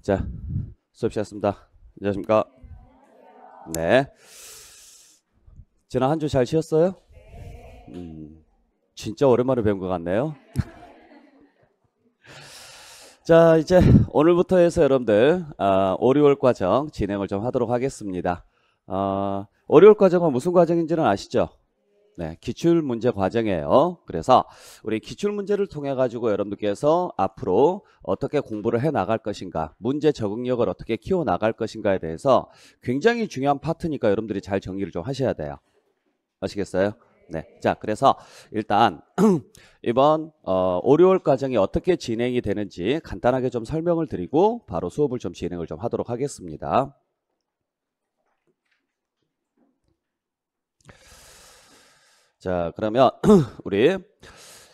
자, 수업 시작했습니다. 안녕하십니까? 네. 지난 한 주 잘 쉬었어요? 음, 진짜 오랜만에 뵌 것 같네요. 자, 이제 오늘부터 해서 여러분들 어, 아, 월요일 과정 진행을 좀 하도록 하겠습니다. 어, 아, 월요일 과정은 무슨 과정인지는 아시죠? 네, 기출 문제 과정이에요. 그래서 우리 기출 문제를 통해 가지고 여러분들께서 앞으로 어떻게 공부를 해 나갈 것인가, 문제 적응력을 어떻게 키워 나갈 것인가에 대해서 굉장히 중요한 파트니까 여러분들이 잘 정리를 좀 하셔야 돼요. 아시겠어요? 네. 자, 그래서 일단 이번 어, 월요일 과정이 어떻게 진행이 되는지 간단하게 좀 설명을 드리고 바로 수업을 좀 진행을 좀 하도록 하겠습니다. 자, 그러면 우리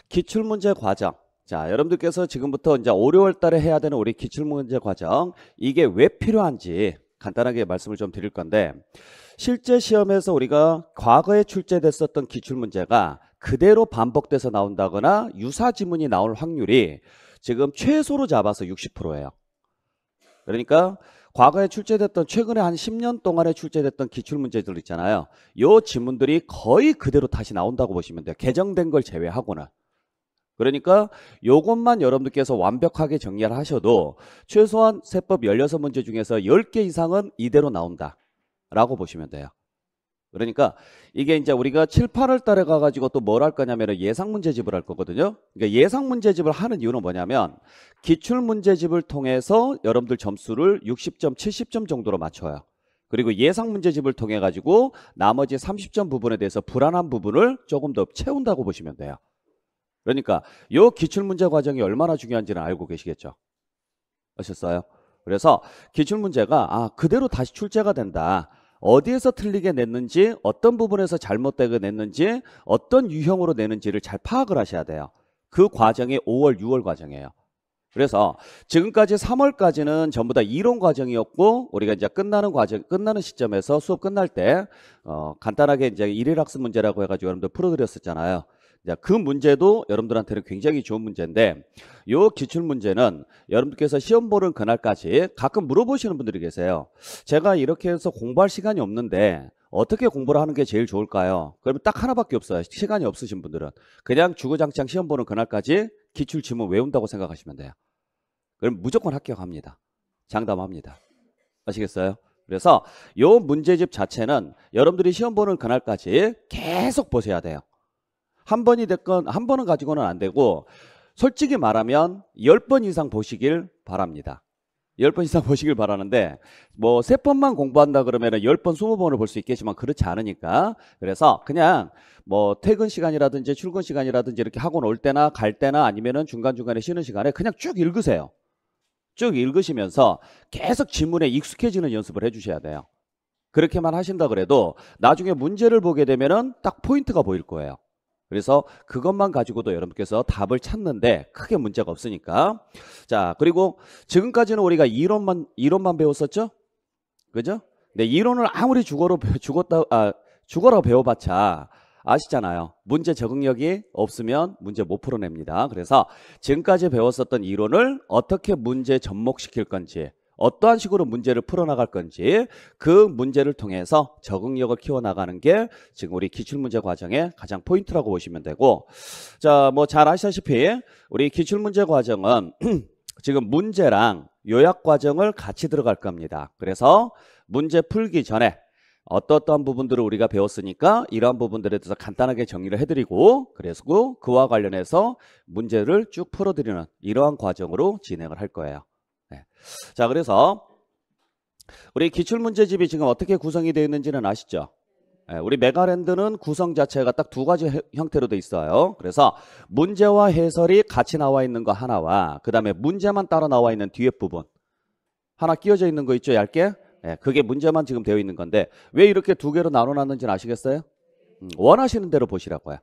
기출문제 과정. 자, 여러분들께서 지금부터 이제 5, 6월 달에 해야 되는 우리 기출문제 과정. 이게 왜 필요한지 간단하게 말씀을 좀 드릴 건데, 실제 시험에서 우리가 과거에 출제됐었던 기출문제가 그대로 반복돼서 나온다거나 유사 지문이 나올 확률이 지금 최소로 잡아서 60%예요. 그러니까 과거에 출제됐던 최근에 한 10년 동안에 출제됐던 기출문제들 있잖아요. 요 지문들이 거의 그대로 다시 나온다고 보시면 돼요. 개정된 걸 제외하고는. 그러니까 요것만 여러분들께서 완벽하게 정리를 하셔도 최소한 세법 16문제 중에서 10개 이상은 이대로 나온다. 라고 보시면 돼요. 그러니까 이게 이제 우리가 7, 8월 달에 가가지고 또 뭘 할 거냐면 예상 문제집을 할 거거든요. 그러니까 예상 문제집을 하는 이유는 뭐냐면 기출 문제집을 통해서 여러분들 점수를 60점, 70점 정도로 맞춰요. 그리고 예상 문제집을 통해 가지고 나머지 30점 부분에 대해서 불안한 부분을 조금 더 채운다고 보시면 돼요. 그러니까 요 기출 문제 과정이 얼마나 중요한지는 알고 계시겠죠. 아셨어요? 그래서 기출 문제가 아 그대로 다시 출제가 된다. 어디에서 틀리게 냈는지 어떤 부분에서 잘못되게 냈는지 어떤 유형으로 내는지를 잘 파악을 하셔야 돼요. 그 과정이 5월, 6월 과정이에요. 그래서 지금까지 3월까지는 전부 다 이론 과정이었고 우리가 이제 끝나는 과정 끝나는 시점에서 수업 끝날 때 어, 간단하게 이제 일일 학습 문제라고 해가지고 여러분들 풀어드렸었잖아요. 자, 그 문제도 여러분들한테는 굉장히 좋은 문제인데 이 기출 문제는 여러분들께서 시험 보는 그날까지 가끔 물어보시는 분들이 계세요. 제가 이렇게 해서 공부할 시간이 없는데 어떻게 공부를 하는 게 제일 좋을까요? 그러면 딱 하나밖에 없어요. 시간이 없으신 분들은 그냥 주구장창 시험 보는 그날까지 기출 지문 외운다고 생각하시면 돼요. 그럼 무조건 합격합니다. 장담합니다. 아시겠어요? 그래서 이 문제집 자체는 여러분들이 시험 보는 그날까지 계속 보셔야 돼요. 한 번이 됐건 한 번은 가지고는 안 되고 솔직히 말하면 10번 이상 보시길 바랍니다. 10번 이상 보시길 바라는데 뭐 3번만 공부한다 그러면 10번, 20번을 볼 수 있겠지만 그렇지 않으니까 그래서 그냥 뭐 퇴근 시간이라든지 출근 시간이라든지 이렇게 학원 올 때나 갈 때나 아니면은 중간중간에 쉬는 시간에 그냥 쭉 읽으세요. 쭉 읽으시면서 계속 지문에 익숙해지는 연습을 해주셔야 돼요. 그렇게만 하신다 그래도 나중에 문제를 보게 되면은 딱 포인트가 보일 거예요. 그래서 그것만 가지고도 여러분께서 답을 찾는데 크게 문제가 없으니까. 자, 그리고 지금까지는 우리가 이론만 이론만 배웠었죠? 그죠? 근데 이론을 아무리 죽어로 죽었다 아죽어라 배워봤자 아시잖아요. 문제 적응력이 없으면 문제 못 풀어냅니다. 그래서 지금까지 배웠었던 이론을 어떻게 문제 접목시킬 건지 어떠한 식으로 문제를 풀어나갈 건지 그 문제를 통해서 적응력을 키워나가는 게 지금 우리 기출문제 과정의 가장 포인트라고 보시면 되고 자 뭐 잘 아시다시피 우리 기출문제 과정은 지금 문제랑 요약 과정을 같이 들어갈 겁니다. 그래서 문제 풀기 전에 어떠어떠한 부분들을 우리가 배웠으니까 이러한 부분들에 대해서 간단하게 정리를 해드리고 그래서 그, 그와 관련해서 문제를 쭉 풀어드리는 이러한 과정으로 진행을 할 거예요. 네. 자, 그래서 우리 기출문제집이 지금 어떻게 구성이 되어 있는지는 아시죠? 네, 우리 메가랜드는 구성 자체가 딱 두 가지 형태로 되어 있어요. 그래서 문제와 해설이 같이 나와 있는 거 하나와 그 다음에 문제만 따로 나와 있는 뒤에 부분 하나 끼워져 있는 거 있죠? 얇게? 네, 그게 문제만 지금 되어 있는 건데 왜 이렇게 두 개로 나눠놨는지는 아시겠어요? 음, 원하시는 대로 보시라고요.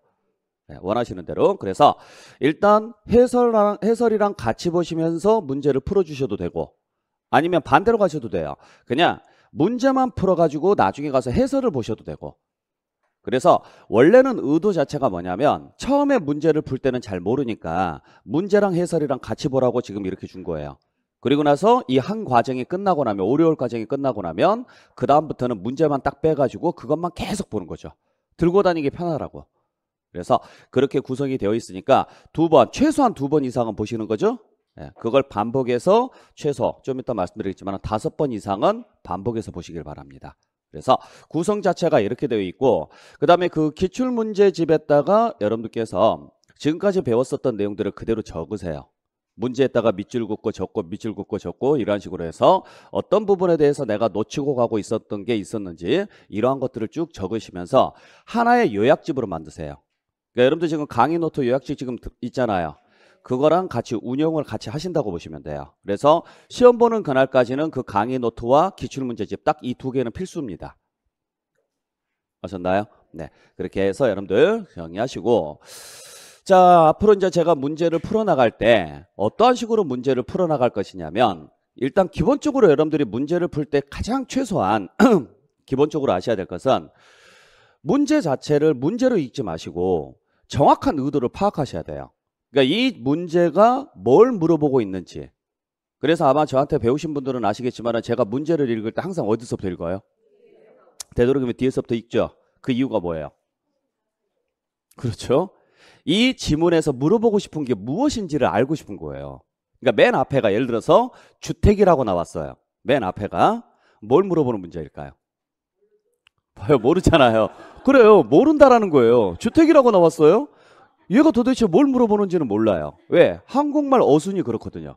예, 원하시는 대로. 그래서 일단 해설랑, 해설이랑 같이 보시면서 문제를 풀어주셔도 되고 아니면 반대로 가셔도 돼요. 그냥 문제만 풀어가지고 나중에 가서 해설을 보셔도 되고 그래서 원래는 의도 자체가 뭐냐면 처음에 문제를 풀 때는 잘 모르니까 문제랑 해설이랑 같이 보라고 지금 이렇게 준 거예요. 그리고 나서 이 한 과정이 끝나고 나면 오려울 과정이 끝나고 나면 그 다음부터는 문제만 딱 빼가지고 그것만 계속 보는 거죠. 들고 다니기 편하라고. 그래서 그렇게 구성이 되어 있으니까 두 번, 최소한 두 번 이상은 보시는 거죠. 예, 그걸 반복해서 최소, 좀 이따 말씀드리겠지만 다섯 번 이상은 반복해서 보시길 바랍니다. 그래서 구성 자체가 이렇게 되어 있고 그 다음에 그 기출문제집에다가 여러분들께서 지금까지 배웠었던 내용들을 그대로 적으세요. 문제에다가 밑줄 긋고 적고 밑줄 긋고 적고 이러한 식으로 해서 어떤 부분에 대해서 내가 놓치고 가고 있었던 게 있었는지 이러한 것들을 쭉 적으시면서 하나의 요약집으로 만드세요. 그러니까 여러분들 지금 강의 노트 요약지 지금 있잖아요. 그거랑 같이 운영을 같이 하신다고 보시면 돼요. 그래서 시험 보는 그날까지는 그 강의 노트와 기출문제집 딱 이 두 개는 필수입니다. 아셨나요? 네. 그렇게 해서 여러분들 정리하시고 자, 앞으로 이제 제가 문제를 풀어나갈 때 어떠한 식으로 문제를 풀어나갈 것이냐면 일단 기본적으로 여러분들이 문제를 풀 때 가장 최소한 기본적으로 아셔야 될 것은 문제 자체를 문제로 읽지 마시고 정확한 의도를 파악하셔야 돼요. 그러니까 이 문제가 뭘 물어보고 있는지. 그래서 아마 저한테 배우신 분들은 아시겠지만 제가 문제를 읽을 때 항상 어디서부터 읽어요? 되도록이면 뒤에서부터 읽죠. 그 이유가 뭐예요? 그렇죠? 이 지문에서 물어보고 싶은 게 무엇인지를 알고 싶은 거예요. 그러니까 맨 앞에가 예를 들어서 주택이라고 나왔어요. 맨 앞에가 뭘 물어보는 문제일까요? 봐요. 모르잖아요. 그래요. 모른다라는 거예요. 주택이라고 나왔어요. 얘가 도대체 뭘 물어보는지는 몰라요. 왜? 한국말 어순이 그렇거든요.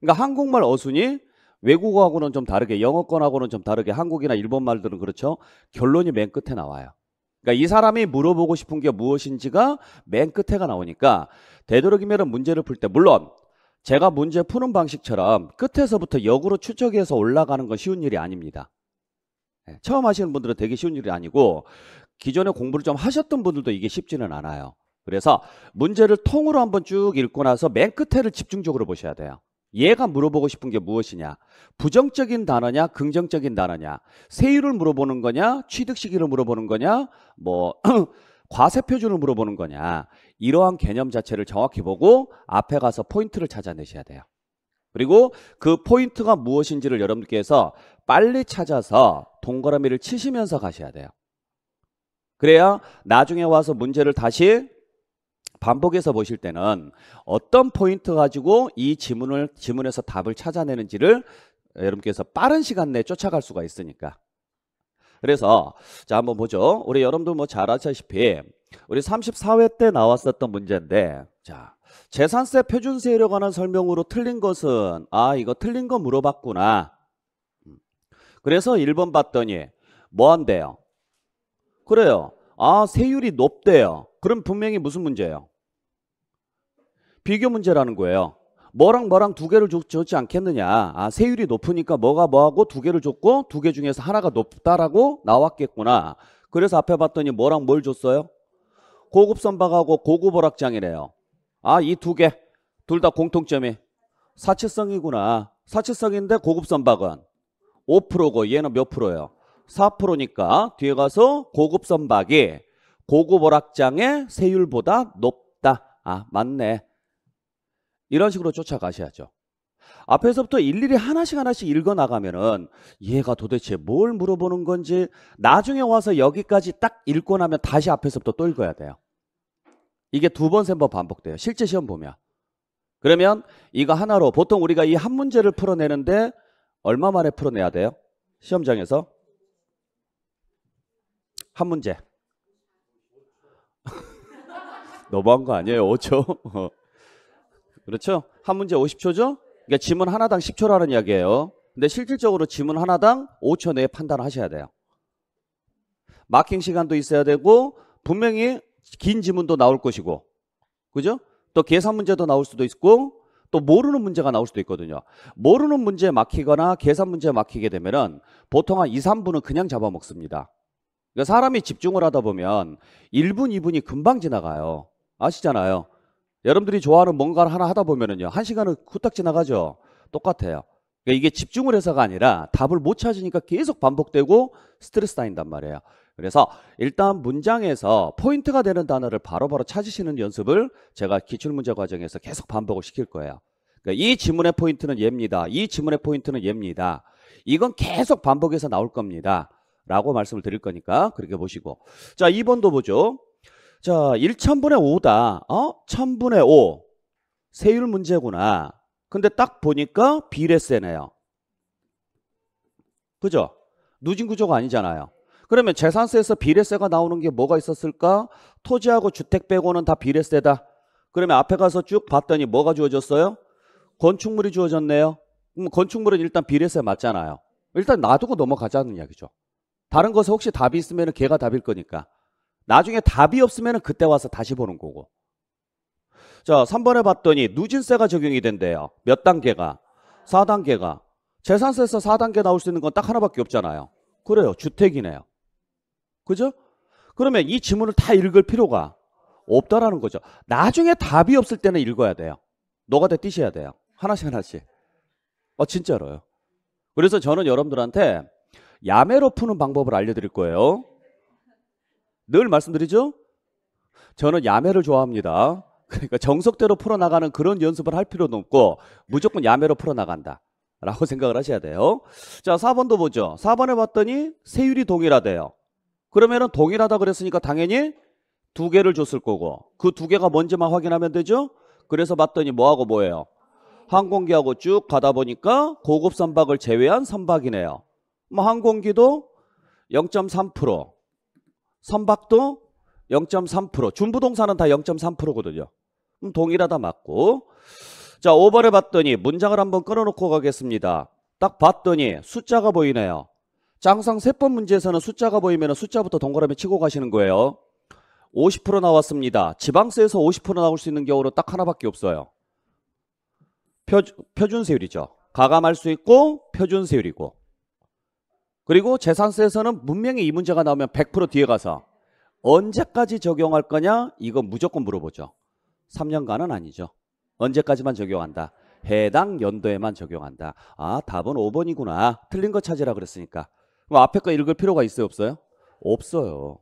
그러니까 한국말 어순이 외국어하고는 좀 다르게 영어권하고는 좀 다르게 한국이나 일본 말들은 그렇죠. 결론이 맨 끝에 나와요. 그러니까 이 사람이 물어보고 싶은 게 무엇인지가 맨 끝에가 나오니까 되도록이면 문제를 풀 때 물론 제가 문제 푸는 방식처럼 끝에서부터 역으로 추적해서 올라가는 건 쉬운 일이 아닙니다. 예, 처음 하시는 분들은 되게 쉬운 일이 아니고 기존에 공부를 좀 하셨던 분들도 이게 쉽지는 않아요. 그래서 문제를 통으로 한번 쭉 읽고 나서 맨 끝에를 집중적으로 보셔야 돼요. 얘가 물어보고 싶은 게 무엇이냐? 부정적인 단어냐? 긍정적인 단어냐? 세율을 물어보는 거냐? 취득 시기를 물어보는 거냐? 뭐 과세 표준을 물어보는 거냐? 이러한 개념 자체를 정확히 보고 앞에 가서 포인트를 찾아내셔야 돼요. 그리고 그 포인트가 무엇인지를 여러분께서 빨리 찾아서 동그라미를 치시면서 가셔야 돼요. 그래야 나중에 와서 문제를 다시 반복해서 보실 때는 어떤 포인트 가지고 이 지문을 지문에서 답을 찾아내는지를 여러분께서 빠른 시간 내에 쫓아갈 수가 있으니까. 그래서 자 한번 보죠. 우리 여러분도 뭐잘 아시다시피 우리 34회 때 나왔었던 문제인데 자 재산세 표준세율에 관한 설명으로 틀린 것은 아 이거 틀린 거 물어봤구나 그래서 1번 봤더니 뭐 한대요? 그래요. 아, 세율이 높대요. 그럼 분명히 무슨 문제예요? 비교 문제라는 거예요. 뭐랑 뭐랑 두 개를 줬지 않겠느냐. 아, 세율이 높으니까 뭐가 뭐하고 두 개를 줬고 두 개 중에서 하나가 높다라고 나왔겠구나. 그래서 앞에 봤더니 뭐랑 뭘 줬어요? 고급 선박하고 고급 오락장이래요. 아, 이 두 개. 둘 다 공통점이 사치성이구나. 사치성인데 고급 선박은 5%고 얘는 몇 프로예요? 4%니까 뒤에 가서 고급 선박이 고급 오락장의 세율보다 높다. 아 맞네. 이런 식으로 쫓아가셔야죠. 앞에서부터 일일이 하나씩 하나씩 읽어나가면은 얘가 도대체 뭘 물어보는 건지 나중에 와서 여기까지 딱 읽고 나면 다시 앞에서부터 또 읽어야 돼요. 이게 두 번, 세 번 반복돼요. 실제 시험 보면. 그러면 이거 하나로 보통 우리가 이 한 문제를 풀어내는데 얼마 만에 풀어내야 돼요? 시험장에서 한 문제. 너무한 거 아니에요? 5초. 어. 그렇죠? 한 문제 50초죠? 그러니까 지문 하나당 10초라는 이야기예요. 근데 실질적으로 지문 하나당 5초 내에 판단을 하셔야 돼요. 마킹 시간도 있어야 되고 분명히 긴 지문도 나올 것이고. 그죠? 또 계산 문제도 나올 수도 있고 또 모르는 문제가 나올 수도 있거든요. 모르는 문제에 막히거나 계산 문제에 막히게 되면은 보통 한 2, 3분은 그냥 잡아먹습니다. 그러니까 사람이 집중을 하다 보면 1분, 2분이 금방 지나가요. 아시잖아요. 여러분들이 좋아하는 뭔가를 하나 하다 보면은요. 한 시간은 후딱 지나가죠. 똑같아요. 그러니까 이게 집중을 해서가 아니라 답을 못 찾으니까 계속 반복되고 스트레스 쌓인단 말이에요. 그래서 일단 문장에서 포인트가 되는 단어를 바로바로 바로 찾으시는 연습을 제가 기출문제 과정에서 계속 반복을 시킬 거예요. 그러니까 이 지문의 포인트는 얘입니다. 이 지문의 포인트는 얘입니다. 이건 계속 반복해서 나올 겁니다. 라고 말씀을 드릴 거니까 그렇게 보시고 자 2번도 보죠. 자 1천분의 5다. 어? 1000분의 5. 세율 문제구나. 근데 딱 보니까 비례세네요. 그죠? 누진 구조가 아니잖아요. 그러면 재산세에서 비례세가 나오는 게 뭐가 있었을까? 토지하고 주택 빼고는 다 비례세다. 그러면 앞에 가서 쭉 봤더니 뭐가 주어졌어요? 건축물이 주어졌네요. 그럼 건축물은 일단 비례세 맞잖아요. 일단 놔두고 넘어가자는 이야기죠. 다른 것에 혹시 답이 있으면 걔가 답일 거니까. 나중에 답이 없으면 그때 와서 다시 보는 거고. 자, 3번에 봤더니 누진세가 적용이 된대요. 몇 단계가? 4단계가. 재산세에서 4단계 나올 수 있는 건 딱 하나밖에 없잖아요. 그래요. 주택이네요. 그죠? 그러면 이 지문을 다 읽을 필요가 없다라는 거죠. 나중에 답이 없을 때는 읽어야 돼요. 너가 다 뛰셔야 돼요. 하나씩 하나씩. 어, 진짜로요. 그래서 저는 여러분들한테 야매로 푸는 방법을 알려드릴 거예요. 늘 말씀드리죠? 저는 야매를 좋아합니다. 그러니까 정석대로 풀어나가는 그런 연습을 할필요도 없고 무조건 야매로 풀어나간다. 라고 생각을 하셔야 돼요. 자, 4번도 보죠. 4번에 봤더니 세율이 동일하대요. 그러면은 동일하다 그랬으니까 당연히 두 개를 줬을 거고 그 두 개가 뭔지만 확인하면 되죠. 그래서 봤더니 뭐하고 뭐예요? 항공기하고 쭉 가다 보니까 고급 선박을 제외한 선박이네요. 뭐 항공기도 0.3%, 선박도 0.3%, 준부동산은 다 0.3%거든요. 그럼 동일하다 맞고. 자, 5번에 봤더니 문장을 한번 끊어놓고 가겠습니다. 딱 봤더니 숫자가 보이네요. 짱상 세법 문제에서는 숫자가 보이면 숫자부터 동그라미 치고 가시는 거예요. 50% 나왔습니다. 지방세에서 50% 나올 수 있는 경우는 딱 하나밖에 없어요. 표, 표준세율이죠. 가감할 수 있고 표준세율이고 그리고 재산세에서는 분명히 이 문제가 나오면 100% 뒤에 가서 언제까지 적용할 거냐 이거 무조건 물어보죠. 3년간은 아니죠. 언제까지만 적용한다. 해당 연도에만 적용한다. 아 답은 5번이구나. 틀린 거 찾으라 그랬으니까 그럼 뭐 앞에 거 읽을 필요가 있어요, 없어요? 없어요.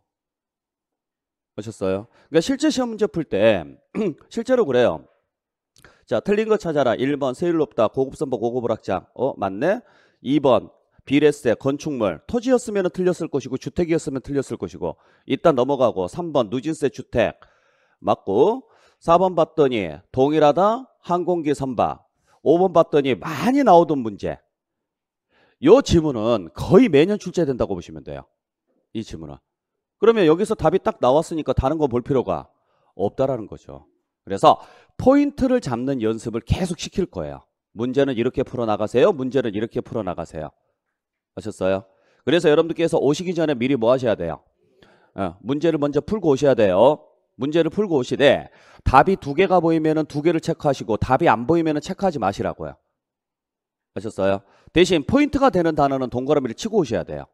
아셨어요? 그러니까 실제 시험 문제 풀 때 실제로 그래요. 자, 틀린 거 찾아라. 1번 세율 높다. 고급 선박 고급 오락장. 어, 맞네. 2번 비례세 건축물 토지였으면 틀렸을 것이고 주택이었으면 틀렸을 것이고 일단 넘어가고 3번 누진세 주택 맞고 4번 봤더니 동일하다 항공기 선박 5번 봤더니 많이 나오던 문제 이 지문은 거의 매년 출제된다고 보시면 돼요. 이 지문은. 그러면 여기서 답이 딱 나왔으니까 다른 거 볼 필요가 없다라는 거죠. 그래서 포인트를 잡는 연습을 계속 시킬 거예요. 문제는 이렇게 풀어나가세요. 문제는 이렇게 풀어나가세요. 아셨어요? 그래서 여러분들께서 오시기 전에 미리 뭐 하셔야 돼요? 어, 문제를 먼저 풀고 오셔야 돼요. 문제를 풀고 오시되 답이 두 개가 보이면 두 개를 체크하시고 답이 안 보이면 체크하지 마시라고요. 아셨어요? 대신 포인트가 되는 단어는 동그라미를 치고 오셔야 돼요.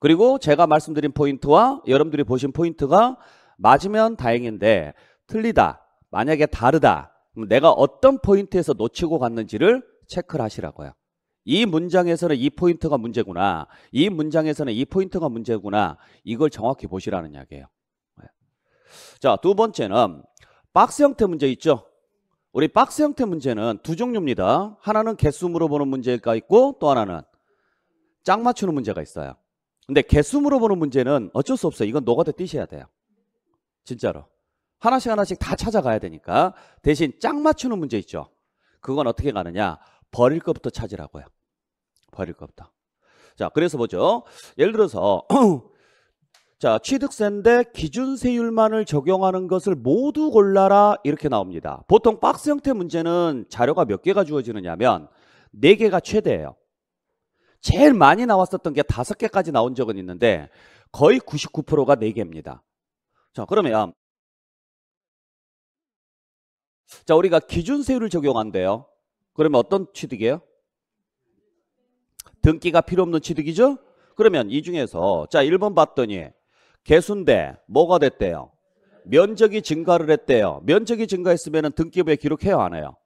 그리고 제가 말씀드린 포인트와 여러분들이 보신 포인트가 맞으면 다행인데 틀리다, 만약에 다르다, 내가 어떤 포인트에서 놓치고 갔는지를 체크를 하시라고요. 이 문장에서는 이 포인트가 문제구나. 이 문장에서는 이 포인트가 문제구나. 이걸 정확히 보시라는 이야기예요. 네. 자, 두 번째는 박스 형태 문제 있죠? 우리 박스 형태 문제는 두 종류입니다. 하나는 개수 물어보는 문제가 있고 또 하나는 짝 맞추는 문제가 있어요. 근데 개수 물어보는 문제는 어쩔 수 없어요. 이건 노가다 뛰셔야 돼요. 진짜로. 하나씩 하나씩 다 찾아가야 되니까 대신 짝 맞추는 문제 있죠. 그건 어떻게 가느냐. 버릴 것부터 찾으라고요. 버릴 것부터. 자, 그래서 보죠. 예를 들어서 자, 취득세인데 기준세율만을 적용하는 것을 모두 골라라 이렇게 나옵니다. 보통 박스 형태 문제는 자료가 몇 개가 주어지느냐면 4개가 최대예요. 제일 많이 나왔었던 게 5개까지 나온 적은 있는데 거의 99%가 4개입니다. 자, 그러면 자, 우리가 기준세율을 적용한대요. 그러면 어떤 취득이에요? 등기가 필요 없는 취득이죠? 그러면 이 중에서 자 1번 봤더니 개수인데 뭐가 됐대요? 면적이 증가를 했대요. 면적이 증가했으면 등기부에 기록해야 하나요?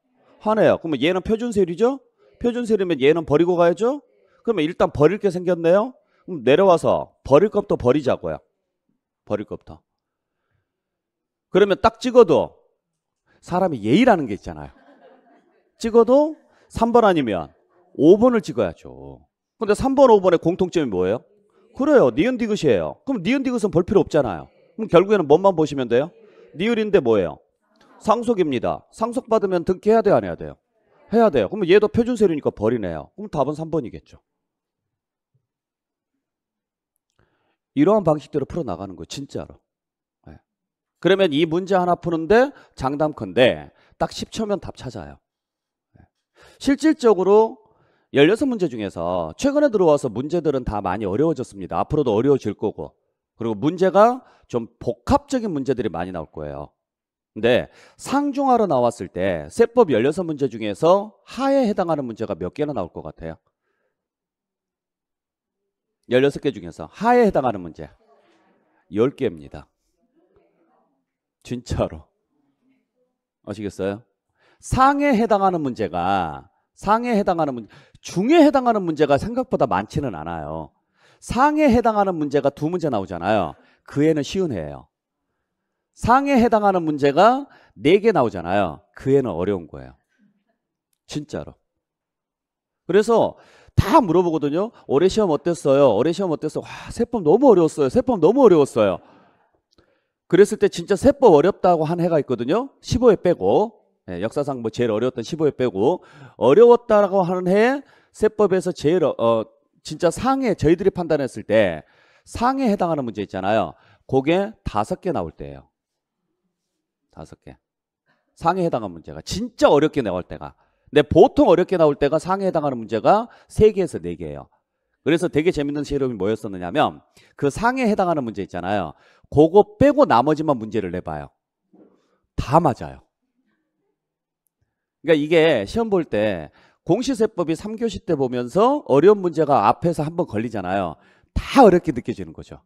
하네요. 그러면 얘는 표준세율이죠? 표준세율이면 얘는 버리고 가야죠? 그러면 일단 버릴 게 생겼네요. 그럼 내려와서 버릴 것부터 버리자고요. 버릴 것부터. 그러면 딱 찍어도 사람이 예의라는 게 있잖아요. 찍어도 3번 아니면 5번을 찍어야죠. 근데 3번, 5번의 공통점이 뭐예요? 그래요. 니은 디귿이에요. 그럼 니은 디귿은 볼 필요 없잖아요. 그럼 결국에는 뭔만 보시면 돼요? 니을인데 뭐예요? 상속입니다. 상속받으면 등기해야 돼요? 안 해야 돼요? 해야 돼요. 그럼 얘도 표준세율이니까 버리네요. 그럼 답은 3번이겠죠. 이러한 방식대로 풀어나가는 거예요. 진짜로. 네. 그러면 이 문제 하나 푸는데 장담컨대 딱 10초면 답 찾아요. 네. 실질적으로 16문제 중에서 최근에 들어와서 문제들은 다 많이 어려워졌습니다. 앞으로도 어려워질 거고. 그리고 문제가 좀 복합적인 문제들이 많이 나올 거예요. 근데 상중하로 나왔을 때 세법 16문제 중에서 하에 해당하는 문제가 몇 개나 나올 것 같아요? 16개 중에서 하에 해당하는 문제 10개입니다. 진짜로. 아시겠어요? 상에 해당하는 문제가 상에 해당하는 문제 중에 해당하는 문제가 생각보다 많지는 않아요. 상에 해당하는 문제가 두 문제 나오잖아요. 그애는 쉬운 해예요. 상에 해당하는 문제가 네 개 나오잖아요. 그애는 어려운 거예요. 진짜로. 그래서 다 물어보거든요. 올해 시험 어땠어요? 올해 시험 어땠어? 요 와, 세법 너무 어려웠어요. 세법 너무 어려웠어요. 그랬을 때 진짜 세법 어렵다고 한 해가 있거든요. 15회 빼고. 예, 역사상 뭐 제일 어려웠던 15회 빼고 어려웠다라고 하는 해에 세법에서 제일 어, 어, 진짜 상해 저희들이 판단했을 때 상해 해당하는 문제 있잖아요. 그게 다섯 개 나올 때예요. 다섯 개. 상해 해당하는 문제가 진짜 어렵게 나올 때가. 근데 보통 어렵게 나올 때가 상해 해당하는 문제가 세 개에서 네 개예요. 그래서 되게 재밌는 실험이 뭐였었느냐면 그 상에 해당하는 문제 있잖아요. 그거 빼고 나머지만 문제를 내봐요. 다 맞아요. 그러니까 이게 시험 볼 때 공시세법이 3교시 때 보면서 어려운 문제가 앞에서 한번 걸리잖아요. 다 어렵게 느껴지는 거죠.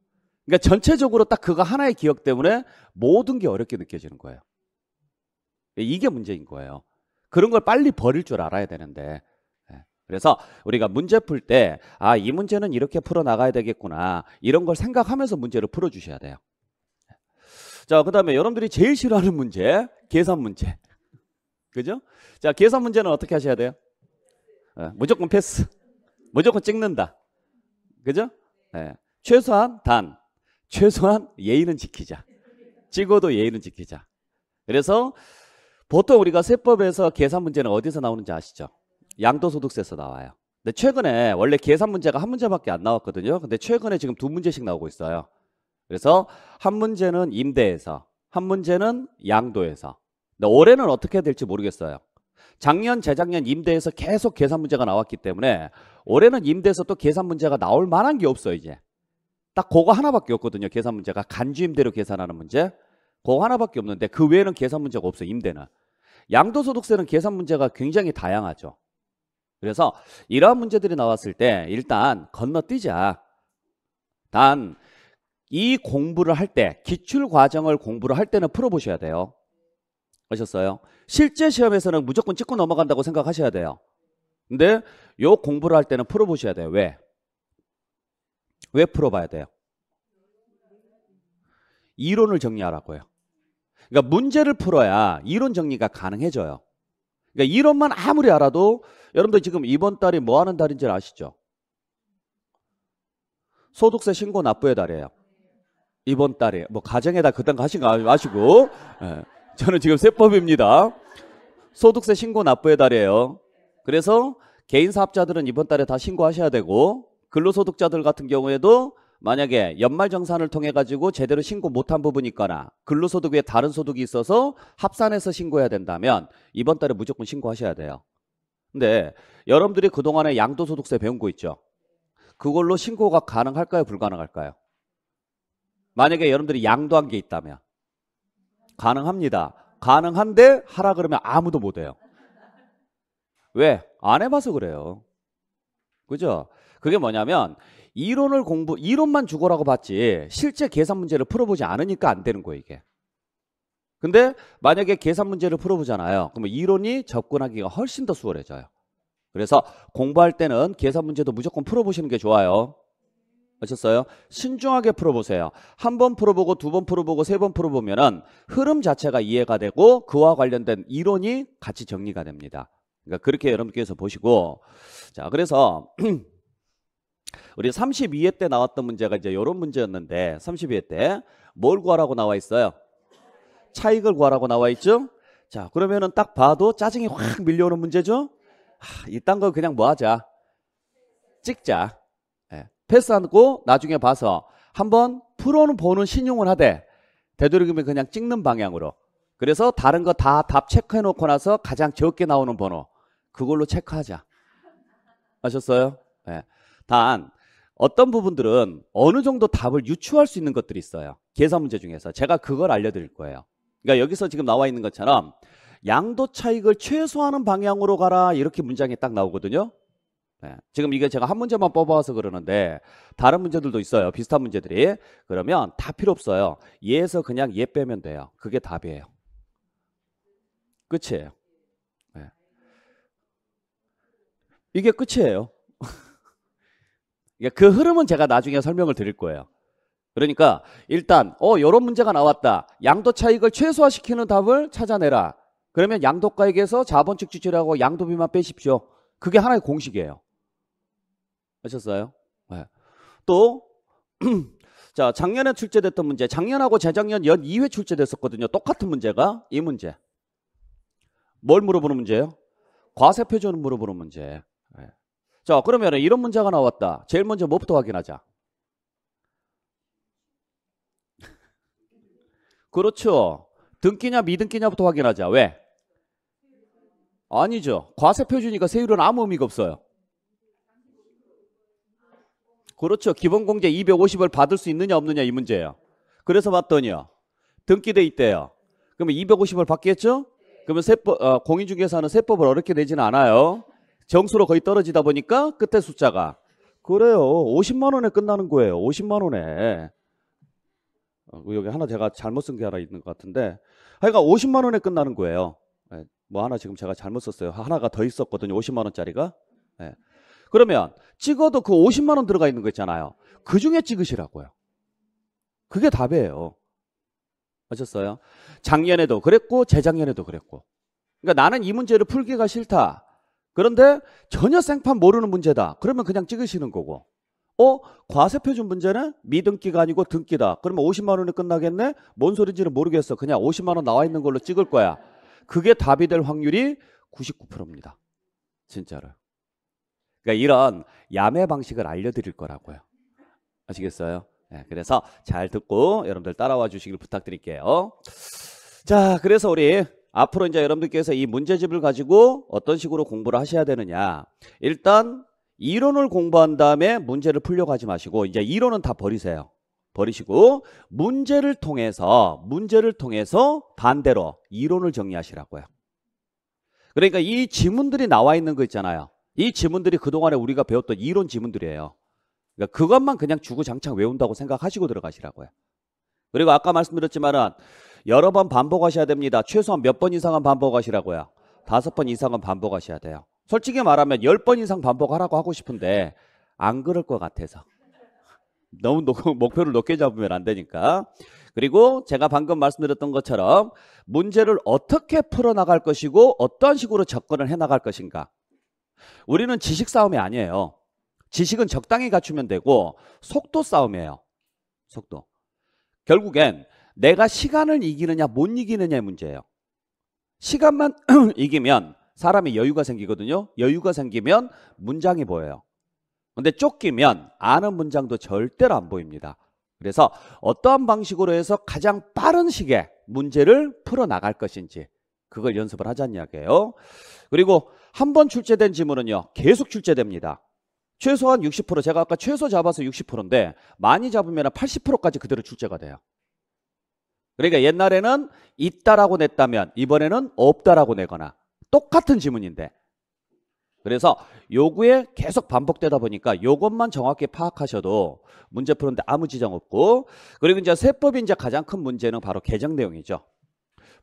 그러니까 전체적으로 딱 그거 하나의 기억 때문에 모든 게 어렵게 느껴지는 거예요. 이게 문제인 거예요. 그런 걸 빨리 버릴 줄 알아야 되는데 예. 그래서 우리가 문제 풀 때 아 이 문제는 이렇게 풀어나가야 되겠구나 이런 걸 생각하면서 문제를 풀어주셔야 돼요 예. 자그 다음에 여러분들이 제일 싫어하는 문제 계산 문제 그죠? 자, 계산 문제는 어떻게 하셔야 돼요? 네, 무조건 패스. 무조건 찍는다. 그죠? 네. 최소한 단. 최소한 예의는 지키자. 찍어도 예의는 지키자. 그래서 보통 우리가 세법에서 계산 문제는 어디서 나오는지 아시죠? 양도소득세에서 나와요. 근데 최근에 원래 계산 문제가 한 문제밖에 안 나왔거든요. 근데 최근에 지금 두 문제씩 나오고 있어요. 그래서 한 문제는 임대에서, 한 문제는 양도에서. 근데 올해는 어떻게 될지 모르겠어요. 작년, 재작년 임대에서 계속 계산 문제가 나왔기 때문에 올해는 임대에서 또 계산 문제가 나올 만한 게 없어요, 이제. 딱 그거 하나밖에 없거든요, 계산 문제가. 간주임대로 계산하는 문제. 그거 하나밖에 없는데 그 외에는 계산 문제가 없어요, 임대는. 양도소득세는 계산 문제가 굉장히 다양하죠. 그래서 이러한 문제들이 나왔을 때 일단 건너뛰자. 단, 이 공부를 할 때, 기출 과정을 공부를 할 때는 풀어보셔야 돼요. 아셨어요? 실제 시험에서는 무조건 찍고 넘어간다고 생각하셔야 돼요. 근데 요 공부를 할 때는 풀어보셔야 돼요. 왜? 왜 풀어봐야 돼요? 이론을 정리하라고요. 그러니까 문제를 풀어야 이론 정리가 가능해져요. 그러니까 이론만 아무리 알아도 여러분들 지금 이번 달이 뭐 하는 달인지 아시죠? 소득세 신고 납부의 달이에요. 이번 달에 뭐 가정에다 그딴 거 하신 거 아시고 예. 저는 지금 세법입니다. 소득세 신고 납부의 달이에요. 그래서 개인 사업자들은 이번 달에 다 신고하셔야 되고 근로소득자들 같은 경우에도 만약에 연말정산을 통해 가지고 제대로 신고 못한 부분이 있거나 근로소득 외에 다른 소득이 있어서 합산해서 신고해야 된다면 이번 달에 무조건 신고하셔야 돼요. 근데 여러분들이 그동안에 양도소득세 배운 거 있죠? 그걸로 신고가 가능할까요? 불가능할까요? 만약에 여러분들이 양도한 게 있다면 가능합니다. 가능한데 하라 그러면 아무도 못 해요. 왜? 안 해봐서 그래요. 그죠? 그게 뭐냐면 이론을 공부, 이론만 주고라고 봤지 실제 계산 문제를 풀어보지 않으니까 안 되는 거예요, 이게. 근데 만약에 계산 문제를 풀어보잖아요. 그러면 이론이 접근하기가 훨씬 더 수월해져요. 그래서 공부할 때는 계산 문제도 무조건 풀어보시는 게 좋아요. 아셨어요? 신중하게 풀어보세요. 한 번 풀어보고 두 번 풀어보고 세 번 풀어보면은 흐름 자체가 이해가 되고 그와 관련된 이론이 같이 정리가 됩니다. 그러니까 그렇게 여러분께서 보시고 자 그래서 우리 32회 때 나왔던 문제가 이제 이런 문제였는데 32회 때 뭘 구하라고 나와 있어요? 차익을 구하라고 나와 있죠? 자 그러면은 딱 봐도 짜증이 확 밀려오는 문제죠? 아, 이딴 거 그냥 뭐 하자? 찍자. 패스하고 나중에 봐서 한번 풀어는 보는 신용을 하되 되도록이면 그냥 찍는 방향으로 그래서 다른 거 다 답 체크해 놓고 나서 가장 적게 나오는 번호 그걸로 체크하자 아셨어요? 네. 단 어떤 부분들은 어느 정도 답을 유추할 수 있는 것들이 있어요 계산 문제 중에서 제가 그걸 알려드릴 거예요 그러니까 여기서 지금 나와 있는 것처럼 양도 차익을 최소화하는 방향으로 가라 이렇게 문장이 딱 나오거든요 네. 지금 이게 제가 한 문제만 뽑아와서 그러는데 다른 문제들도 있어요. 비슷한 문제들이. 그러면 다 필요 없어요. 얘에서 그냥 얘 빼면 돼요. 그게 답이에요. 끝이에요. 네. 이게 끝이에요. 그 흐름은 제가 나중에 설명을 드릴 거예요. 그러니까 일단 어 이런 문제가 나왔다. 양도 차익을 최소화시키는 답을 찾아내라. 그러면 양도가액에서 자본측 지출하고 양도비만 빼십시오. 그게 하나의 공식이에요. 아셨어요? 네. 또, 자, 작년에 출제됐던 문제, 작년하고 재작년 연 2회 출제됐었거든요. 똑같은 문제가 이 문제. 뭘 물어보는 문제예요? 과세 표준을 물어보는 문제. 네. 자, 그러면 이런 문제가 나왔다. 제일 먼저 뭐부터 확인하자? 그렇죠. 등기냐 미등기냐부터 확인하자. 왜? 아니죠. 과세 표준이니까 세율은 아무 의미가 없어요. 그렇죠. 기본공제 250을 받을 수 있느냐 없느냐 이 문제예요. 그래서 봤더니요. 등기돼 있대요. 그러면 250을 받겠죠? 그러면 세법, 어, 공인중개사는 세법을 어렵게 내지는 않아요. 정수로 거의 떨어지다 보니까 끝에 숫자가. 그래요. 50만 원에 끝나는 거예요. 50만 원에. 어, 그 여기 하나 제가 잘못 쓴 게 하나 있는 것 같은데. 하여간 50만 원에 끝나는 거예요. 예, 뭐 하나 지금 제가 잘못 썼어요. 하나가 더 있었거든요. 50만 원짜리가. 네. 그러면 찍어도 그 50만 원 들어가 있는 거 있잖아요. 그 중에 찍으시라고요. 그게 답이에요. 아셨어요? 작년에도 그랬고 재작년에도 그랬고. 그러니까 나는 이 문제를 풀기가 싫다. 그런데 전혀 생판 모르는 문제다. 그러면 그냥 찍으시는 거고. 어? 과세표준 문제는 미등기가 아니고 등기다. 그러면 50만 원이 끝나겠네? 뭔 소린지는 모르겠어. 그냥 50만 원 나와 있는 걸로 찍을 거야. 그게 답이 될 확률이 99%입니다. 진짜로. 그러니까 이런 야매 방식을 알려드릴 거라고요. 아시겠어요? 네, 그래서 잘 듣고 여러분들 따라와 주시길 부탁드릴게요. 자, 그래서 우리 앞으로 이제 여러분들께서 이 문제집을 가지고 어떤 식으로 공부를 하셔야 되느냐. 일단 이론을 공부한 다음에 문제를 풀려고 하지 마시고 이제 이론은 다 버리세요. 버리시고 문제를 통해서 문제를 통해서 반대로 이론을 정리하시라고요. 그러니까 이 지문들이 나와 있는 거 있잖아요. 이 지문들이 그동안에 우리가 배웠던 이론 지문들이에요. 그러니까 그것만 그냥 주구장창 외운다고 생각하시고 들어가시라고요. 그리고 아까 말씀드렸지만은 여러 번 반복하셔야 됩니다. 최소한 몇 번 이상은 반복하시라고요. 다섯 번 이상은 반복하셔야 돼요. 솔직히 말하면 열 번 이상 반복하라고 하고 싶은데 안 그럴 것 같아서. 너무 높, 목표를 높게 잡으면 안 되니까. 그리고 제가 방금 말씀드렸던 것처럼 문제를 어떻게 풀어나갈 것이고 어떤 식으로 접근을 해나갈 것인가. 우리는 지식 싸움이 아니에요. 지식은 적당히 갖추면 되고 속도 싸움이에요. 속도. 결국엔 내가 시간을 이기느냐 못 이기느냐의 문제예요. 시간만 이기면 사람이 여유가 생기거든요. 여유가 생기면 문장이 보여요. 근데 쫓기면 아는 문장도 절대로 안 보입니다. 그래서 어떠한 방식으로 해서 가장 빠른 시기에 문제를 풀어나갈 것인지 그걸 연습을 하자는 이야기예요. 그리고 한 번 출제된 지문은요. 계속 출제됩니다. 최소한 60% 제가 아까 최소 잡아서 60%인데 많이 잡으면 80%까지 그대로 출제가 돼요. 그러니까 옛날에는 있다라고 냈다면 이번에는 없다라고 내거나 똑같은 지문인데 그래서 요구에 계속 반복되다 보니까 요것만 정확히 파악하셔도 문제 푸는데 아무 지장 없고 그리고 이제 세법인 이제 가장 큰 문제는 바로 개정 내용이죠.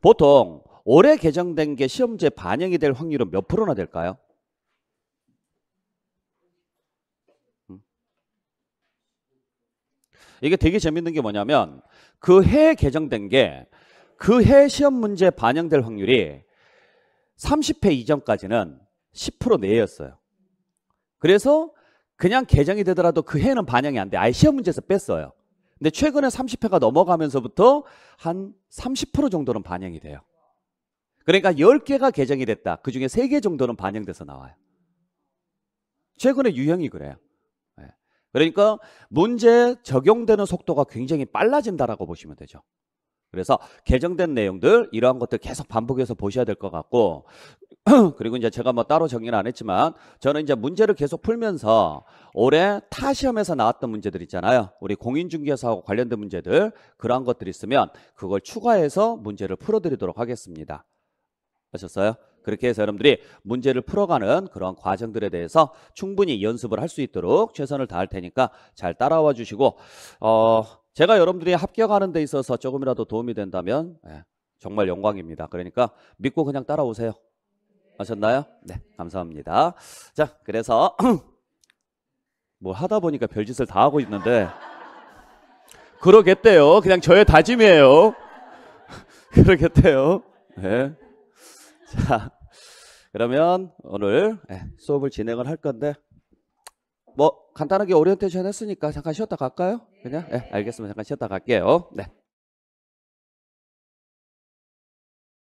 보통 올해 개정된 게시험제 반영이 될 확률은 몇 프로나 될까요? 음. 이게 되게 재밌는 게 뭐냐면 그 해 개정된 게 그 해 시험 문제 반영될 확률이 30회 이전까지는 10% 내였어요. 그래서 그냥 개정이 되더라도 그 해는 반영이 안 돼. 아예 시험 문제에서 뺐어요. 근데 최근에 30회가 넘어가면서부터 한 30% 정도는 반영이 돼요. 그러니까 10개가 개정이 됐다. 그 중에 3개 정도는 반영돼서 나와요. 최근에 유형이 그래요. 예. 그러니까 문제 적용되는 속도가 굉장히 빨라진다라고 보시면 되죠. 그래서 개정된 내용들 이러한 것들 계속 반복해서 보셔야 될 것 같고 그리고 이제 제가 뭐 따로 정리는 안 했지만 저는 이제 문제를 계속 풀면서 올해 타 시험에서 나왔던 문제들 있잖아요. 우리 공인중개사하고 관련된 문제들 그러한 것들이 있으면 그걸 추가해서 문제를 풀어드리도록 하겠습니다. 아셨어요? 그렇게 해서 여러분들이 문제를 풀어가는 그런 과정들에 대해서 충분히 연습을 할 수 있도록 최선을 다할 테니까 잘 따라와 주시고 어 제가 여러분들이 합격하는 데 있어서 조금이라도 도움이 된다면 네, 정말 영광입니다. 그러니까 믿고 그냥 따라오세요. 아셨나요? 네, 감사합니다. 자, 그래서 뭐 하다 보니까 별짓을 다 하고 있는데 그러겠대요. 그냥 저의 다짐이에요. 그러겠대요. 네. 자, 그러면 오늘 예, 수업을 진행을 할 건데 뭐 간단하게 오리엔테이션 했으니까 잠깐 쉬었다 갈까요? 그냥? 네, 알겠습니다. 잠깐 쉬었다 갈게요. 네.